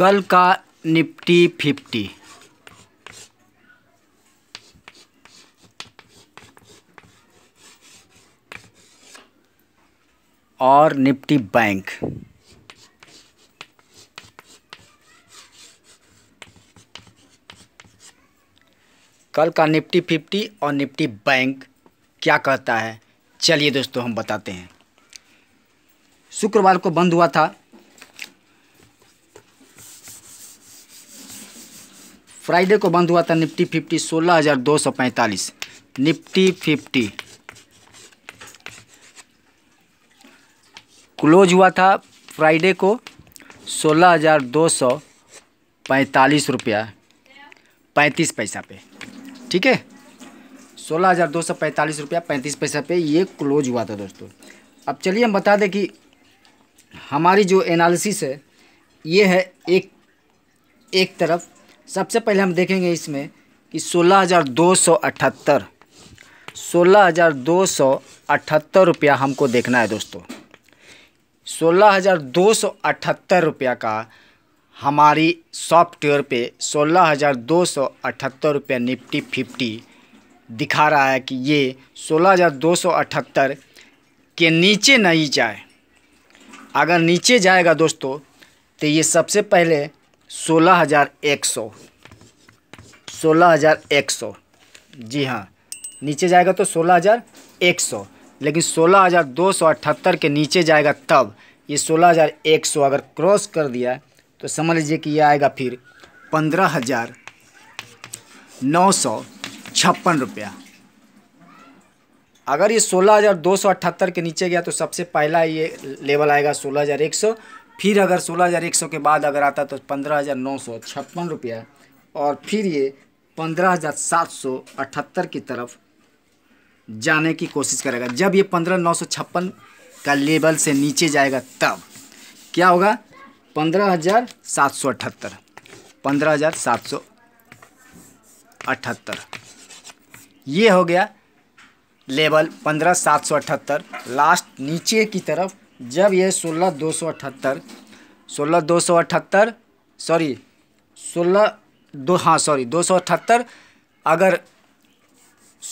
कल का Nifty fifty और निफ्टी बैंक कल का निफ्टी फिफ्टी और निफ्टी बैंक क्या कहता है चलिए दोस्तों हम बताते हैं शुक्रवार को बंद हुआ था फ्राइडे को बंद हुआ था निफ्टी फिफ्टी सोलह हज़ार दो सौ पैंतालीस निफ्टी फिफ्टी क्लोज हुआ था फ्राइडे को सोलह हज़ार दो सौ पैंतालीस रुपया पैंतीस पैसा पे ठीक है सोलह हज़ार दो सौ पैंतालीस रुपया पैंतीस पैसा पे ये क्लोज हुआ था दोस्तों अब चलिए हम बता दें कि हमारी जो एनालिसिस है ये है एक एक तरफ सबसे पहले हम देखेंगे इसमें कि सोलह हज़ार दो सौ अठहत्तर सोलह हज़ार दो सौ अठहत्तर रुपया हमको देखना है दोस्तों सोलह हज़ार दो सौ अठहत्तर रुपया का हमारी सॉफ्टवेयर पे सोलह हज़ार दो सौ अठहत्तर रुपया निफ्टी फिफ्टी दिखा रहा है कि ये सोलह हज़ार दो सौ अठहत्तर के नीचे नहीं जाए अगर नीचे जाएगा दोस्तों तो ये सबसे पहले सोलह हज़ार एक सौ सोलह हज़ार एक सौ जी हाँ नीचे जाएगा तो सोलह हज़ार एक सौ लेकिन सोलह हज़ार दो सौ अठहत्तर के नीचे जाएगा तब ये सोलह हज़ार एक सौ अगर क्रॉस कर दिया तो समझ लीजिए कि ये आएगा फिर पंद्रह हज़ार नौ सौ छप्पन रुपया अगर ये सोलह हज़ार दो सौ अठहत्तर के नीचे गया तो सबसे पहला ये लेवल आएगा सोलह हज़ार एक सौ फिर अगर सोलह हज़ार एक सौ के बाद अगर आता तो पंद्रह हज़ार नौ सौ छप्पन रुपया और फिर ये पंद्रह हज़ार सात सौ अठहत्तर की तरफ जाने की कोशिश करेगा जब ये पंद्रह नौ सौ छप्पन का लेवल से नीचे जाएगा तब क्या होगा पंद्रह हज़ार सात सौ अठहत्तर पंद्रह हज़ार सात सौ अठहत्तर ये हो गया लेवल पंद्रह सात सौ अठहत्तर लास्ट नीचे की तरफ जब ये सोलह दो सौ अठहत्तर सोलह दो सौ अठहत्तर सॉरी सोलह दो हाँ सॉरी दो सौ अठहत्तर अगर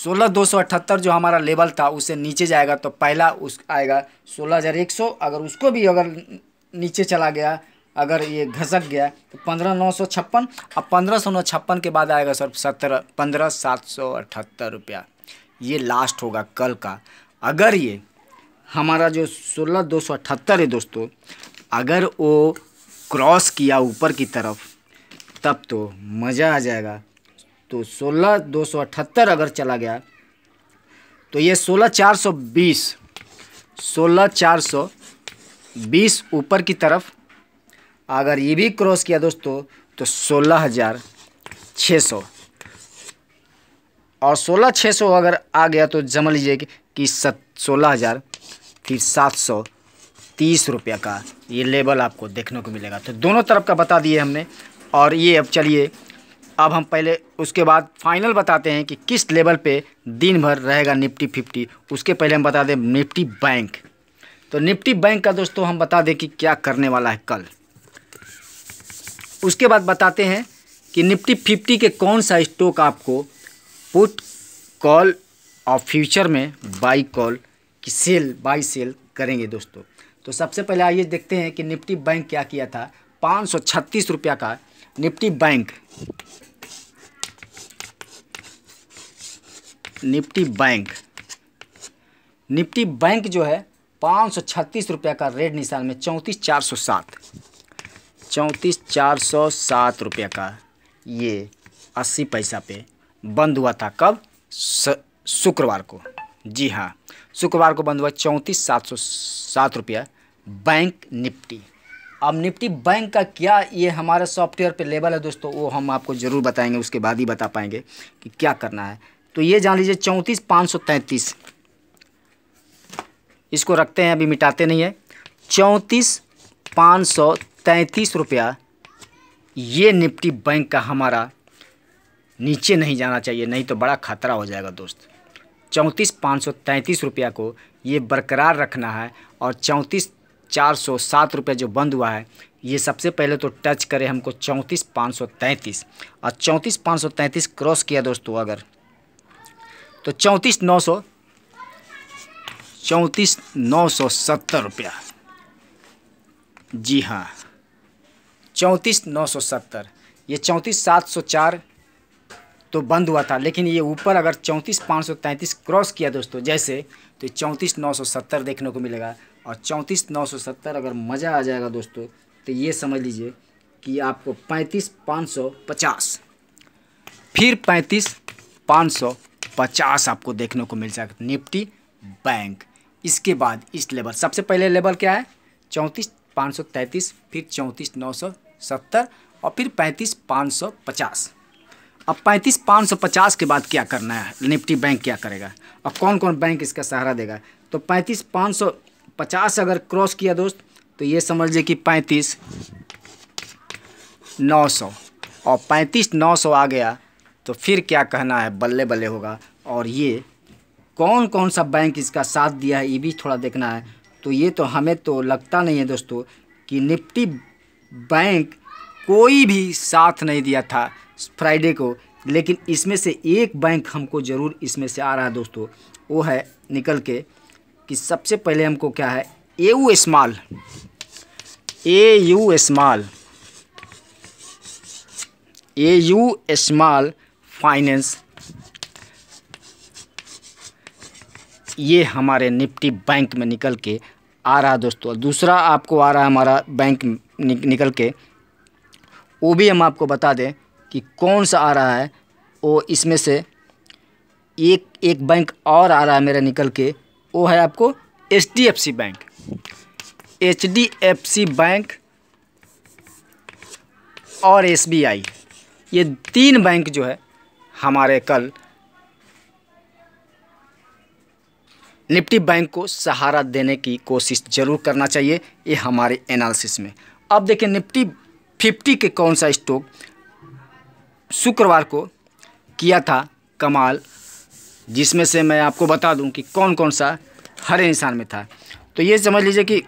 सोलह दो सौ अठहत्तर जो हमारा लेवल था उसे नीचे जाएगा तो पहला उस आएगा सोलह हज़ार एक सौ अगर उसको भी अगर नीचे चला गया अगर ये घसक गया तो पंद्रह नौ सौ छप्पन और पंद्रह सौ नौ छप्पन के बाद आएगा सर सत्रह पंद्रह सात सौ अठहत्तर रुपया ये लास्ट होगा कल का अगर ये हमारा जो सोलह दो सौ अठहत्तर है दोस्तों अगर वो क्रॉस किया ऊपर की तरफ तब तो मज़ा आ जाएगा तो सोलह दो सौ अठहत्तर अगर चला गया तो ये सोलह चार सौ बीस सोलह चार सौ बीस ऊपर की तरफ अगर ये भी क्रॉस किया दोस्तों तो सोलह हज़ार छः सौ और सोलह छः सौ अगर आ गया तो जमा लीजिए कि सत सोलह हज़ार फिर सात सौ तीस रुपये का ये लेबल आपको देखने को मिलेगा तो दोनों तरफ का बता दिए हमने और ये अब चलिए अब हम पहले उसके बाद फाइनल बताते हैं कि किस लेवल पे दिन भर रहेगा निफ्टी फिफ्टी उसके पहले हम बता दें निफ्टी बैंक तो निफ्टी बैंक का दोस्तों हम बता दें कि क्या करने वाला है कल उसके बाद बताते हैं कि निफ्टी फिफ्टी के कौन सा स्टॉक आपको पुट कॉल और फ्यूचर में बाई कॉल कि सेल बाई सेल करेंगे दोस्तों तो सबसे पहले आइए देखते हैं कि निफ्टी बैंक क्या किया था पाँच सौ छत्तीस रुपया का Nifty bank Nifty bank Nifty bank जो है पाँच सौ छत्तीस का रेड निशान में चौंतीस चार सौ सात चौंतीस चार सौ सात रुपये का ये अस्सी पैसा पे बंद हुआ था कब शुक्रवार को जी हाँ शुक्रवार को बंद हुआ चौंतीस सात सौ सात रुपया बैंक निफ्टी अब निफ्टी बैंक का क्या ये हमारे सॉफ्टवेयर पे लेवल है दोस्तों वो हम आपको ज़रूर बताएंगे उसके बाद ही बता पाएंगे कि क्या करना है तो ये जान लीजिए चौंतीस पाँच सौ तैंतीस इसको रखते हैं अभी मिटाते नहीं है चौंतीस पाँच सौ तैंतीस रुपया ये निफ्टी बैंक का हमारा नीचे नहीं जाना चाहिए नहीं तो बड़ा खतरा हो जाएगा दोस्त चौंतीस पाँच सौ तैंतीस रुपया को ये बरकरार रखना है और चौंतीस चार सौ सात रुपये जो बंद हुआ है ये सबसे पहले तो टच करे हमको चौंतीस पाँच सौ तैंतीस और चौंतीस पाँच सौ तैंतीस क्रॉस किया दोस्तों अगर तो चौंतीस नौ सौ चौंतीस नौ सौ सत्तर रुपया जी हाँ चौंतीस नौ सौ सत्तर ये चौंतीस सात सौ चार तो बंद हुआ था लेकिन ये ऊपर अगर चौंतीस पाँच सौ तैंतीस क्रॉस किया दोस्तों जैसे तो चौंतीस नौ सौ सत्तर देखने को मिलेगा और चौंतीस नौ सौ सत्तर अगर मज़ा आ जाएगा दोस्तों तो ये समझ लीजिए कि आपको पैंतीस पाँच सौ पचास फिर पैंतीस पाँच सौ पचास आपको देखने को मिल जाएगा निफ्टी बैंक इसके बाद इस लेवल सबसे पहले लेवल क्या है चौंतीस पाँच सौ तैंतीस फिर चौंतीस नौ सौ सत्तर और फिर पैंतीस पाँच सौ पचास अब पैंतीस पाँच सौ पचास के बाद क्या करना है निफ्टी बैंक क्या करेगा अब कौन कौन बैंक इसका सहारा देगा तो पैंतीस पाँच सौ पचास अगर क्रॉस किया दोस्त तो ये समझ लीजिए कि पैंतीस नौ सौ और पैंतीस नौ सौ आ गया तो फिर क्या कहना है बल्ले बल्ले होगा और ये कौन कौन सा बैंक इसका साथ दिया है ये भी थोड़ा देखना है तो ये तो हमें तो लगता नहीं है दोस्तों कि निफ्टी बैंक कोई भी साथ नहीं दिया था फ्राइडे को लेकिन इसमें से एक बैंक हमको ज़रूर इसमें से आ रहा है दोस्तों वो है निकल के कि सबसे पहले हमको क्या है A U small A U small A U small finance ये हमारे निफ्टी बैंक में निकल के आ रहा है दोस्तों दूसरा आपको आ रहा है हमारा बैंक निकल के वो भी हम आपको बता दें कि कौन सा आ रहा है वो इसमें से एक एक बैंक और आ रहा है मेरा निकल के वो है आपको H D F C bank H D F C bank और एस बी आई ये तीन बैंक जो है हमारे कल निफ्टी बैंक को सहारा देने की कोशिश जरूर करना चाहिए ये हमारे एनालिसिस में अब देखिए निफ्टी फिफ्टी के कौन सा स्टॉक शुक्रवार को किया था कमाल जिसमें से मैं आपको बता दूं कि कौन कौन सा हरे इंसान में था तो ये समझ लीजिए कि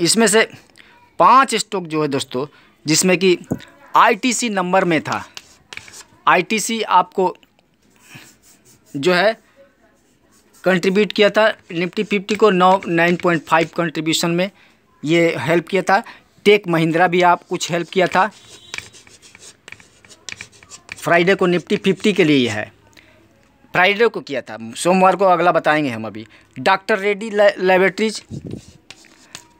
इसमें से पांच स्टॉक जो है दोस्तों जिसमें कि आईटीसी नंबर में था आईटीसी आपको जो है कंट्रीब्यूट किया था निफ्टी फिफ्टी को नौ नाइन पॉइंट फाइव कंट्रीब्यूशन में ये हेल्प किया था टेक महिंद्रा भी आप कुछ हेल्प किया था फ्राइडे को निफ्टी फिफ्टी के लिए है फ्राइडे को किया था सोमवार को अगला बताएंगे हम अभी doctor Reddy laboratories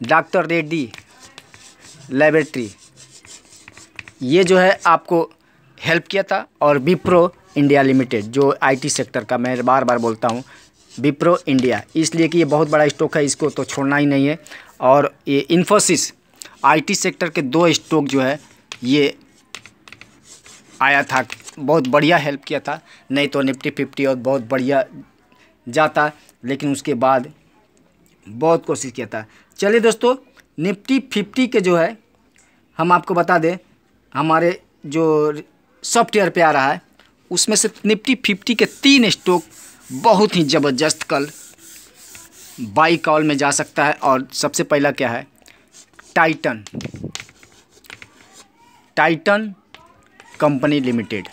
doctor Reddy laboratory ये जो है आपको हेल्प किया था और विप्रो इंडिया लिमिटेड जो आईटी सेक्टर का मैं बार बार बोलता हूँ विप्रो इंडिया इसलिए कि ये बहुत बड़ा स्टॉक है इसको तो छोड़ना ही नहीं है और ये इन्फोसिस आईटी सेक्टर के दो स्टॉक जो है ये आया था बहुत बढ़िया हेल्प किया था नहीं तो निफ्टी फिफ्टी और बहुत बढ़िया जाता लेकिन उसके बाद बहुत कोशिश किया था चलिए दोस्तों निफ्टी फिफ्टी के जो है हम आपको बता दें हमारे जो सॉफ्टवेयर पे आ रहा है उसमें से निफ्टी फिफ्टी के तीन स्टॉक बहुत ही ज़बरदस्त कल बाई कॉल में जा सकता है और सबसे पहला क्या है Titan Titan company limited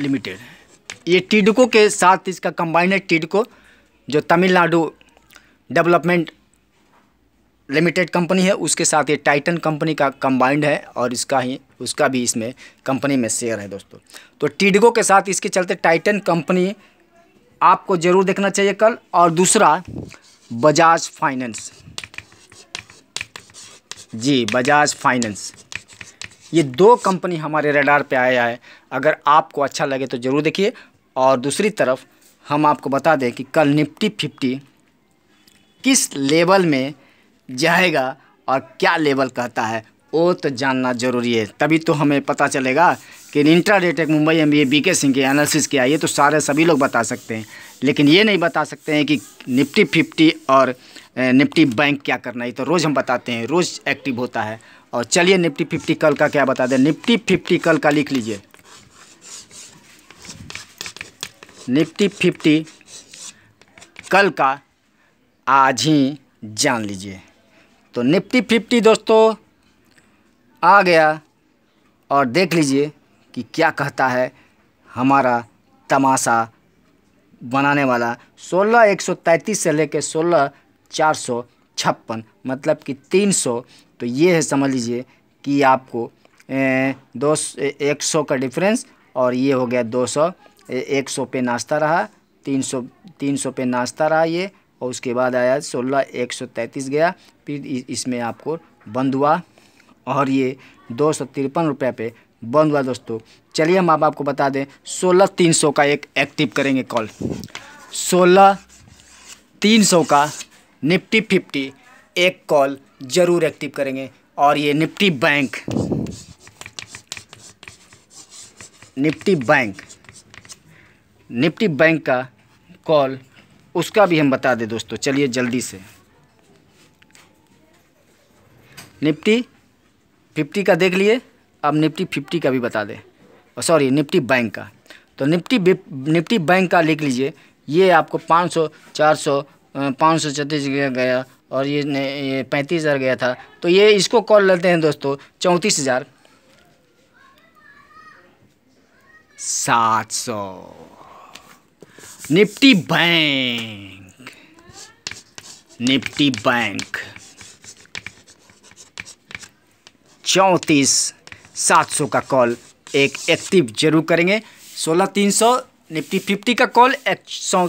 limited ये टिडको के साथ इसका कंबाइन है टिडको जो तमिलनाडु डेवलपमेंट लिमिटेड कंपनी है उसके साथ ये टाइटन कंपनी का कंबाइंड है और इसका ही उसका भी इसमें कंपनी में शेयर है दोस्तों तो टिडको के साथ इसके चलते टाइटन कंपनी आपको ज़रूर देखना चाहिए कल और दूसरा बजाज फाइनेंस जी बजाज फाइनेंस ये दो कंपनी हमारे रेडार पे आया है अगर आपको अच्छा लगे तो ज़रूर देखिए और दूसरी तरफ हम आपको बता दें कि कल निफ्टी फिफ्टी किस लेवल में जाएगा और क्या लेवल कहता है वो तो जानना जरूरी है तभी तो हमें पता चलेगा कि इंट्रा डेटेक मुंबई एम बी के सिंह के एनालिसिस किया ये तो सारे सभी लोग बता सकते हैं लेकिन ये नहीं बता सकते हैं कि निफ्टी फिफ्टी और निफ्टी बैंक क्या करना है तो रोज़ हम बताते हैं रोज़ एक्टिव होता है और चलिए निफ्टी फिफ्टी कल का क्या बता दें निफ्टी फिफ्टी कल का लिख लीजिए निफ्टी फिफ्टी कल का आज ही जान लीजिए तो निफ्टी फिफ्टी दोस्तों आ गया और देख लीजिए कि क्या कहता है हमारा तमाशा बनाने वाला सोलह एक सौ तैंतीस से लेकर सोलह चार सौ छप्पन मतलब कि तीन सौ तो ये है समझ लीजिए कि आपको ए, दो एक सौ का डिफरेंस और ये हो गया दो सौ एक सौ पे नाश्ता रहा तीन सौ तीन सौ पे नाश्ता रहा ये और उसके बाद आया सोलह एक सौ तैंतीस गया फिर इसमें आपको बंद हुआ और ये दो सौ तिरपन रुपये पे बंद हुआ दोस्तों चलिए हम आप आपको बता दें सोलह तीन सौ का एक एक्टिव करेंगे कॉल सोलह तीन सौ का निफ्टी फिफ्टी एक कॉल ज़रूर एक्टिव करेंगे और ये Nifty bank Nifty bank Nifty bank का कॉल उसका भी हम बता दें दोस्तों चलिए जल्दी से निफ्टी फिफ्टी का देख लिए अब निफ्टी फिफ्टी का भी बता दें सॉरी निफ्टी बैंक का तो निफ्टी निफ्टी बैंक का लिख लीजिए ये आपको 500 400 पाँच सौ छत्तीस गया और ये ये पैंतीस हज़ार गया था तो ये इसको कॉल लेते हैं दोस्तों चौंतीस हज़ार सात सौ निफ्टी बैंक निफ्टी बैंक चौंतीस सात सौ का कॉल एक एक्टिव जरूर करेंगे सोलह तीन सौ निफ्टी फिफ्टी का कॉल एक सौ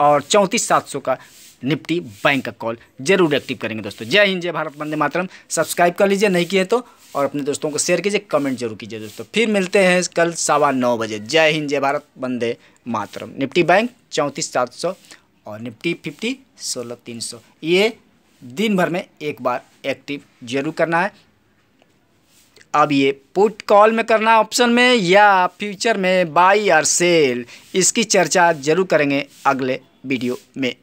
और चौंतीस सात सौ का निफ्टी बैंक का कॉल जरूर एक्टिव करेंगे दोस्तों जय हिंद जय भारत वंदे मातरम सब्सक्राइब कर लीजिए नहीं किए तो और अपने दोस्तों को शेयर कीजिए कमेंट जरूर कीजिए दोस्तों फिर मिलते हैं कल सवा नौ बजे जय हिंद जय भारत वंदे मातरम निफ्टी बैंक चौंतीस सात सौ और निफ्टी फिफ्टी सोलह तीन सौ ये दिन भर में एक बार एक्टिव जरूर करना है अब ये पुट कॉल में करना ऑप्शन में या फ्यूचर में बाई और सेल इसकी चर्चा जरूर करेंगे अगले वीडियो में